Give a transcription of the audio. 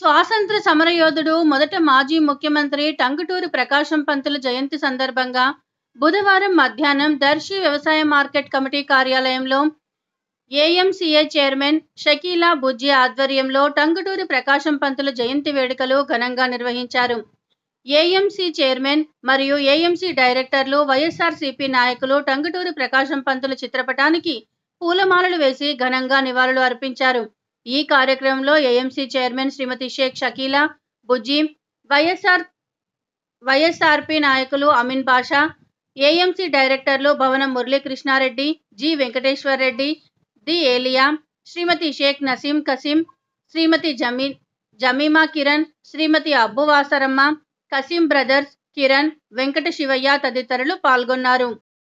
స్వాతంత్ర సమరయోధుడు మొదట మాజీ ముఖ్యమంత్రి టంగుటూరి ప్రకాశం పంతుల జయంతి సందర్భంగా బుధవారం మధ్యాహ్నం దర్శి వ్యవసాయ మార్కెట్ కమిటీ కార్యాలయంలో ఏఎంసీఏ చైర్మన్ షకీలా బుజ్జి ఆధ్వర్యంలో టంగుటూరి ప్రకాశం పంతుల జయంతి వేడుకలు ఘనంగా నిర్వహించారు ఏఎంసీ చైర్మన్ మరియు ఏఎంసీ డైరెక్టర్లు వైఎస్ఆర్సీపీ నాయకులు టంగుటూరి ప్రకాశం పంతుల చిత్రపటానికి పూలమాలలు వేసి ఘనంగా నివాళులు అర్పించారు ఈ కార్యక్రమంలో ఏఎంసీ చైర్మన్ శ్రీమతి షేక్ షకీలా బుజ్జీం వైఎస్ఆర్ వైఎస్ఆర్పి నాయకులు అమిన్ బాషా ఏఎంసీ డైరెక్టర్లు భవనం మురళీకృష్ణారెడ్డి జి వెంకటేశ్వర్ రెడ్డి ది ఏలియా శ్రీమతి షేక్ నసీం కసీం శ్రీమతి జమీ జమీమా కిరణ్ శ్రీమతి అబ్బు వాసరమ్మ కసీం బ్రదర్స్ కిరణ్ వెంకట శివయ్య తదితరులు పాల్గొన్నారు